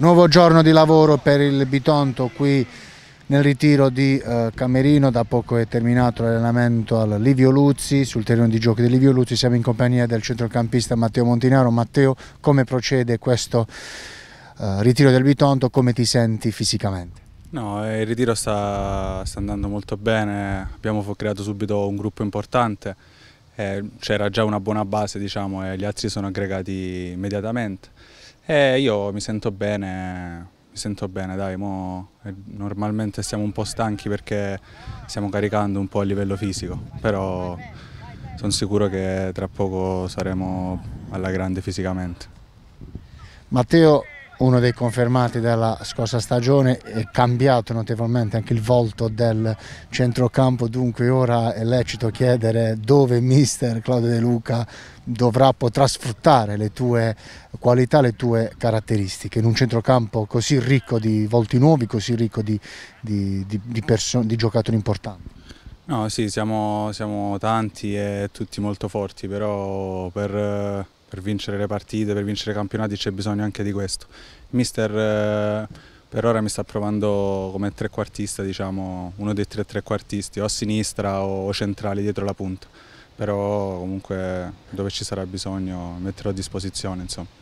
Nuovo giorno di lavoro per il Bitonto qui nel ritiro di eh, Camerino, da poco è terminato l'allenamento al Livio Luzzi, sul terreno di giochi di Livio Luzzi, siamo in compagnia del centrocampista Matteo Montinaro. Matteo, come procede questo eh, ritiro del Bitonto, come ti senti fisicamente? No, il ritiro sta, sta andando molto bene, abbiamo creato subito un gruppo importante, eh, c'era già una buona base diciamo, e gli altri sono aggregati immediatamente eh, io mi sento bene, mi sento bene, dai, mo, eh, normalmente siamo un po' stanchi perché stiamo caricando un po' a livello fisico, però sono sicuro che tra poco saremo alla grande fisicamente. Matteo, uno dei confermati della scorsa stagione, è cambiato notevolmente anche il volto del centrocampo, dunque ora è lecito chiedere dove mister Claudio De Luca dovrà, potrà sfruttare le tue qualità, le tue caratteristiche in un centrocampo così ricco di volti nuovi, così ricco di, di, di, di giocatori importanti. No, sì, siamo, siamo tanti e tutti molto forti, però per per vincere le partite, per vincere i campionati c'è bisogno anche di questo. Il mister eh, per ora mi sta provando come trequartista, diciamo, uno dei tre trequartisti, o a sinistra o centrale dietro la punta, però comunque dove ci sarà bisogno metterò a disposizione. Insomma.